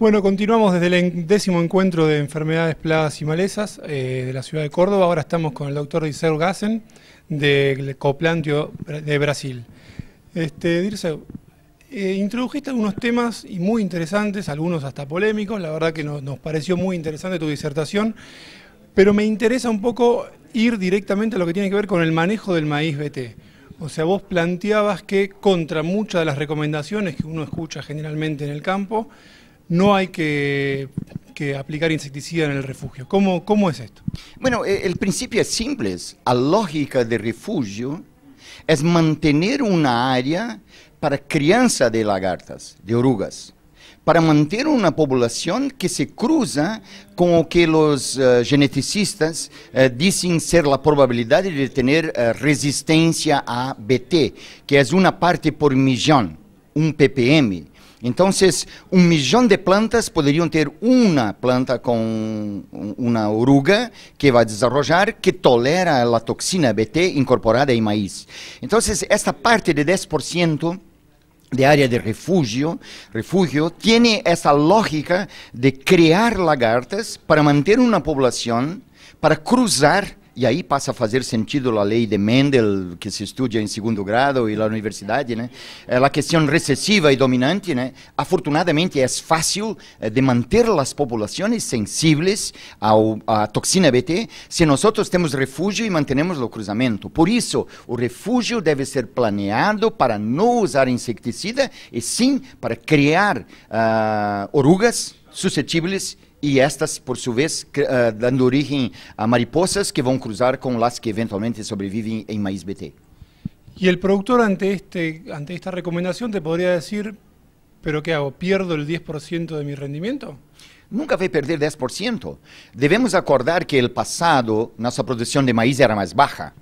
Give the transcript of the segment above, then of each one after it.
Bueno, continuamos desde el décimo encuentro de enfermedades, plagas y malezas eh, de la ciudad de Córdoba. Ahora estamos con el doctor Dirceu Gassen del Coplantio de Brasil. Este, Dirceu, eh, introdujiste algunos temas y muy interesantes, algunos hasta polémicos. La verdad que nos pareció muy interesante tu disertación, pero me interesa un poco ir directamente a lo que tiene que ver con el manejo del maíz BT. O sea, vos planteabas que contra muchas de las recomendaciones que uno escucha generalmente en el campo, no hay que, aplicar insecticida en el refugio. ¿Cómo, es esto? Bueno, eh, el principio es simple. La lógica del refugio es mantener una área para crianza de lagartas, de orugas, para mantener una población que se cruza con lo que los eh, geneticistas eh, dicen ser la probabilidad de tener resistencia a BT, que es una parte por millón, un ppm. Então, um milhão de plantas poderiam ter uma planta com uma oruga que vai desenvolver, que tolera a toxina BT incorporada em maíz. Então, esta parte de 10% de área de refúgio, refúgio, tem essa lógica de criar lagartas para manter uma população, para cruzar e aí passa a fazer sentido a lei de Mendel, que se estuda em segundo grau e na universidade, né? É a questão recessiva e dominante, né? Afortunadamente é fácil eh, de manter as populações sensíveis ao, à toxina BT se nós temos refúgio e mantenemos o cruzamento. Por isso, o refúgio deve ser planeado para não usar inseticida e sim para criar uh, orugas suscetíveis y estas, por su vez, eh, dando origen a mariposas que van a cruzar con las que eventualmente sobreviven en maíz BT. Y el productor este, ante, esta recomendación te podría decir, pero ¿qué hago? ¿Pierdo el 10% de mi rendimiento? Nunca a perder 10%. Debemos acordar que el pasado, nuestra producción de maíz era más baja.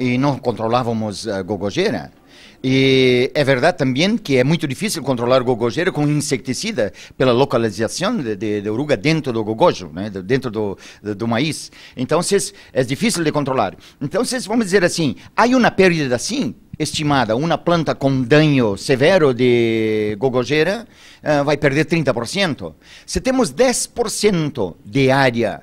e não controlávamos a eh, gogojeira. E é verdade também que é muito difícil controlar gogojeira com inseticida pela localização de, de, de oruga dentro do gogojo, né? de, dentro do, de, do maíz. Então, cês, é difícil de controlar. Então, cês, vamos dizer assim, há uma perda assim estimada, uma planta com danho severo de gogojeira uh, vai perder 30%. Se temos 10% de área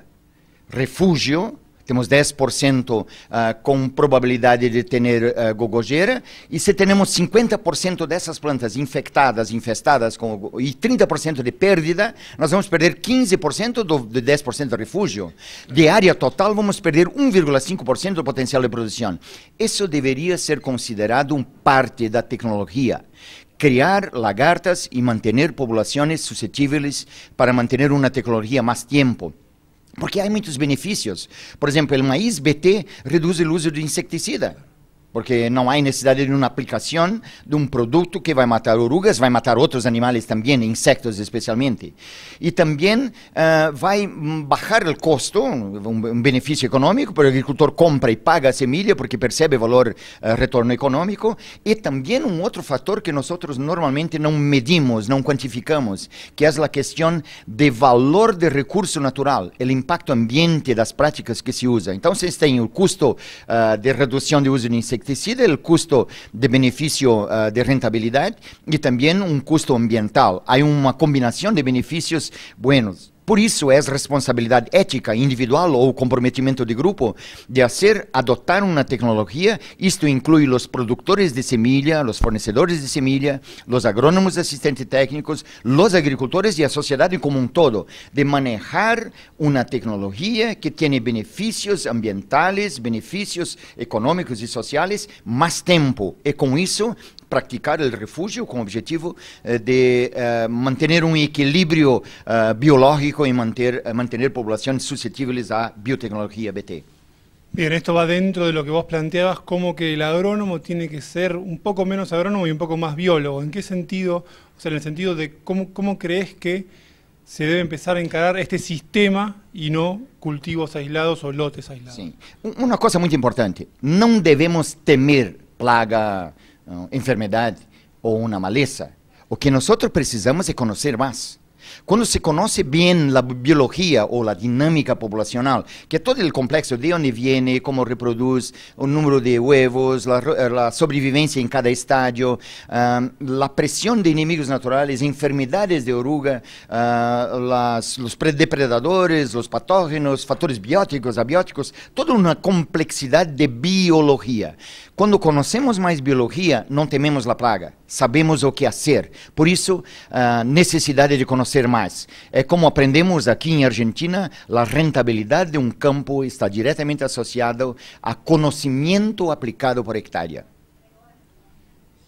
refúgio, temos 10% uh, ah, com probabilidade de ter uh, ah, gogojeira, e se temos 50% dessas plantas infectadas, infestadas, com, e 30% de perda, nós vamos perder 15% do, de 10% de refúgio. De área total, vamos perder 1,5% do potencial de produção. Isso deveria ser considerado um parte da tecnologia criar lagartas e manter populações suscetíveis para manter uma tecnologia mais tempo. Porque há muitos benefícios. Por exemplo, o maíz BT reduz o uso de inseticida porque não há necessidade de uma aplicação de um produto que vai matar orugas, vai matar outros animais também, insectos especialmente. E também uh, vai baixar o custo, um, benefício econômico, porque o agricultor compra e paga a semilha porque percebe o valor uh, retorno econômico. E também um outro fator que nós normalmente não medimos, não quantificamos, que é a questão de valor de recurso natural, o impacto ambiente das práticas que se usa. Então, vocês têm o custo uh, de redução de uso de insetos el costo de beneficio ah, de rentabilidad y también un costo ambiental. Hay una combinación de beneficios buenos. Por isso, é responsabilidade ética individual ou comprometimento de grupo de fazer adotar uma tecnologia. Isto inclui os produtores de semilha, os fornecedores de semilha, os agrônomos assistentes técnicos, os agricultores e a sociedade como um todo, de manejar uma tecnologia que tem benefícios ambientais, benefícios econômicos e sociais, mais tempo. E com isso, practicar el refugio con objetivo eh, de eh, mantener un equilibrio eh, biológico y mantener mantener poblaciones susceptibles a biotecnología BT. Bien, esto va dentro de lo que vos planteabas, como que el agrónomo tiene que ser un poco menos agrónomo y un poco más biólogo. ¿En qué sentido? O sea, en el sentido de cómo, cómo crees que se debe empezar a encarar este sistema y no cultivos aislados o lotes aislados. Sí. Una cosa muy importante, no debemos temer plaga enfermidade ou uma maleza. O que nós precisamos é conhecer mais. Quando se conoce bem a biologia ou a dinâmica populacional, que todo o complexo de onde vem, como reproduz, o número de huevos, a sobrevivência em cada estadio, a la presión de inimigos naturales, enfermedades de oruga, uh, las, os patógenos, factores bióticos, abióticos, toda uma complexidade de biologia. Quando conhecemos mais biologia, não tememos a plaga sabemos o que fazer. Por isso, a ah, necessidade de conhecer mais. É como aprendemos aqui em Argentina, a rentabilidade de um campo está diretamente associada a conhecimento aplicado por hectárea.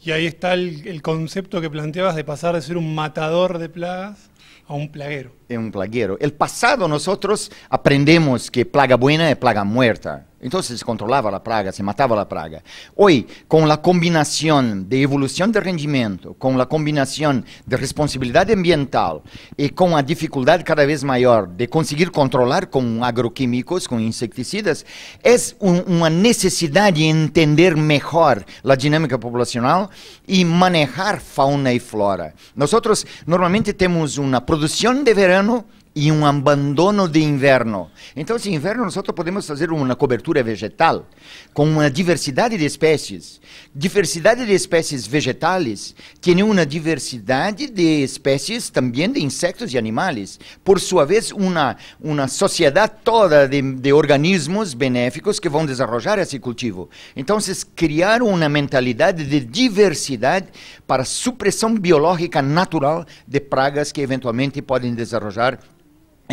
E aí está o conceito que planteabas de passar de ser um matador de plagas o un plaguero. Es un plaguero. El pasado nosotros aprendemos que plaga buena es plaga muerta. Entonces se controlaba la plaga, se mataba la plaga. Hoy, con la combinación de evolución de rendimiento, con la combinación de responsabilidad ambiental y con la dificultad cada vez mayor de conseguir controlar con agroquímicos, con insecticidas, es un, una necesidad de entender mejor la dinámica poblacional y manejar fauna y flora. Nosotros normalmente tenemos un una producción de verano e um abandono de inverno. Então, se assim, inverno, nós podemos fazer uma cobertura vegetal com uma diversidade de espécies. Diversidade de espécies vegetais tem uma diversidade de espécies também de insectos e animais. Por sua vez, uma, uma sociedade toda de, de organismos benéficos que vão desenvolver esse cultivo. Então, criar uma mentalidade de diversidade para supressão biológica natural de pragas que eventualmente podem desenvolver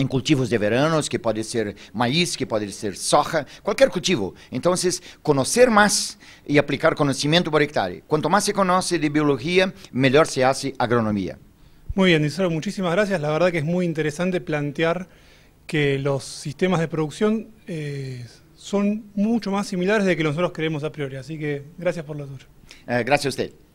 en cultivos de verano, que puede ser maíz, que puede ser soja, cualquier cultivo. Entonces, conocer más y aplicar conocimiento por hectárea. Cuanto más se conoce de biología, mejor se hace agronomía. Muy bien, Isaro, muchísimas gracias. La verdad que es muy interesante plantear que los sistemas de producción eh, son mucho más similares de que nosotros creemos a priori. Así que gracias por la tuyo. Eh, gracias a usted.